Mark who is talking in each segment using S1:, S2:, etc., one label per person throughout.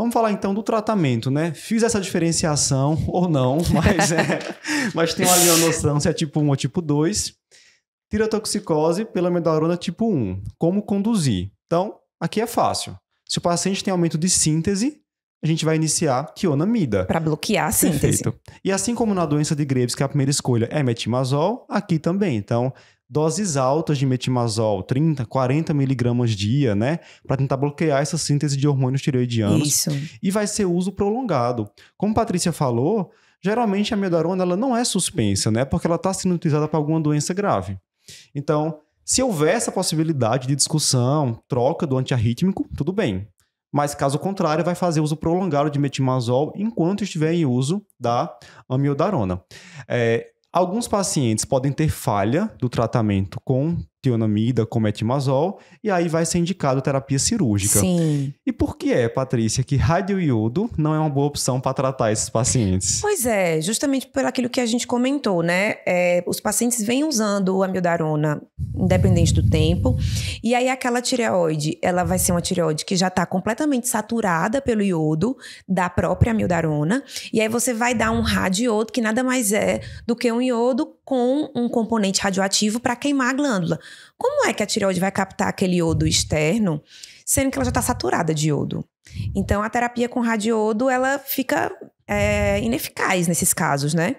S1: Vamos falar então do tratamento, né? Fiz essa diferenciação ou não, mas, é, mas tem ali uma noção se é tipo 1 ou tipo 2. Tirotoxicose pela medulorona tipo 1. Como conduzir? Então, aqui é fácil. Se o paciente tem aumento de síntese, a gente vai iniciar quionamida. Para bloquear a síntese. Perfeito. E assim como na doença de Graves, que é a primeira escolha é metimazol, aqui também. Então, doses altas de metimazol, 30, 40 miligramas dia, né? Para tentar bloquear essa síntese de hormônios tireoidianos. Isso. E vai ser uso prolongado. Como a Patrícia falou, geralmente a miodarona ela não é suspensa, né? Porque ela está sendo utilizada para alguma doença grave. Então, se houver essa possibilidade de discussão, troca do antiarrítmico, tudo bem. Mas caso contrário, vai fazer uso prolongado de metimazol enquanto estiver em uso da amiodarona. É, Alguns pacientes podem ter falha do tratamento com tionamida, com metimazol, e aí vai ser indicado terapia cirúrgica. Sim. E por que é, Patrícia, que radioiodo não é uma boa opção para tratar esses pacientes?
S2: Pois é, justamente por aquilo que a gente comentou, né? É, os pacientes vêm usando a amiodarona independente do tempo. E aí aquela tireoide, ela vai ser uma tireoide que já está completamente saturada pelo iodo da própria amiodarona. E aí você vai dar um radiodo, que nada mais é do que um iodo com um componente radioativo para queimar a glândula. Como é que a tireoide vai captar aquele iodo externo, sendo que ela já está saturada de iodo? Então, a terapia com radiodo, ela fica é, ineficaz nesses casos, né?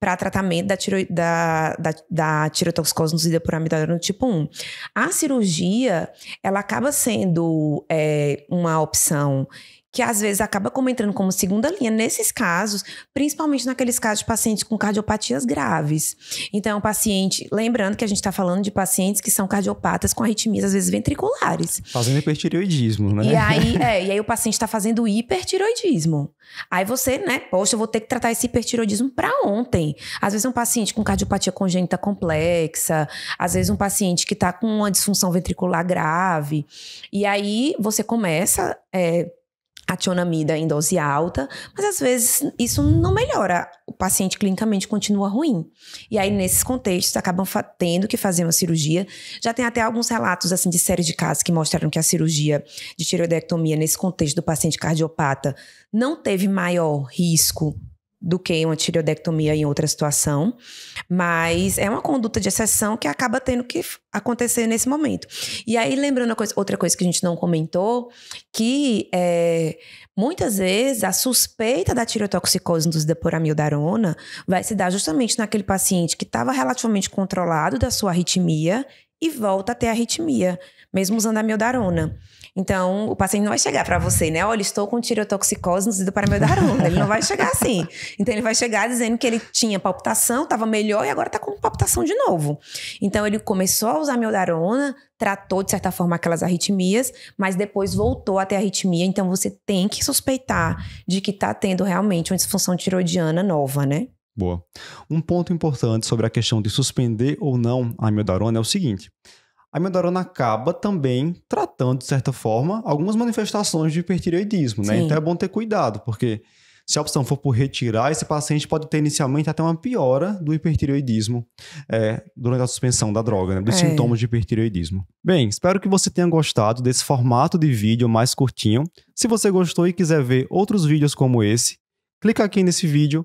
S2: Para tratamento da, tiro, da, da, da tirotoxicose induzida por amidanona no tipo 1. A cirurgia, ela acaba sendo é, uma opção que às vezes acaba como entrando como segunda linha nesses casos, principalmente naqueles casos de pacientes com cardiopatias graves. Então, paciente, lembrando que a gente está falando de pacientes que são cardiopatas com arritmias, às vezes, ventriculares.
S1: Fazendo hipertireoidismo, né? E aí,
S2: é, e aí o paciente está fazendo hipertireoidismo. Aí você, né, poxa, eu vou ter que tratar esse hipertireoidismo para ontem. Às vezes, um paciente com cardiopatia congênita complexa, às vezes, um paciente que está com uma disfunção ventricular grave. E aí você começa. É, a tionamida em dose alta, mas às vezes isso não melhora, o paciente clinicamente continua ruim. E aí, nesses contextos, acabam tendo que fazer uma cirurgia. Já tem até alguns relatos, assim, de séries de casos que mostraram que a cirurgia de tireoidectomia, nesse contexto do paciente cardiopata, não teve maior risco do que uma tireoidectomia em outra situação, mas é uma conduta de exceção que acaba tendo que acontecer nesse momento. E aí, lembrando coisa, outra coisa que a gente não comentou, que é, muitas vezes a suspeita da tireotoxicose dos depuramildarona vai se dar justamente naquele paciente que estava relativamente controlado da sua arritmia e volta a ter arritmia, mesmo usando a miodarona. Então, o paciente não vai chegar para você, né? Olha, estou com tireotoxicose induzido para miodarona. Ele não vai chegar assim. Então, ele vai chegar dizendo que ele tinha palpitação, estava melhor e agora está com palpitação de novo. Então, ele começou a usar miodarona, tratou de certa forma aquelas arritmias, mas depois voltou até a arritmia. Então você tem que suspeitar de que está tendo realmente uma disfunção tiroidiana nova, né?
S1: Boa. Um ponto importante sobre a questão de suspender ou não a amiodarona é o seguinte. A amiodarona acaba também tratando, de certa forma, algumas manifestações de hipertireoidismo, né? Sim. Então é bom ter cuidado, porque se a opção for por retirar, esse paciente pode ter inicialmente até uma piora do hipertireoidismo é, durante a suspensão da droga, né? dos é. sintomas de hipertireoidismo. Bem, espero que você tenha gostado desse formato de vídeo mais curtinho. Se você gostou e quiser ver outros vídeos como esse, clica aqui nesse vídeo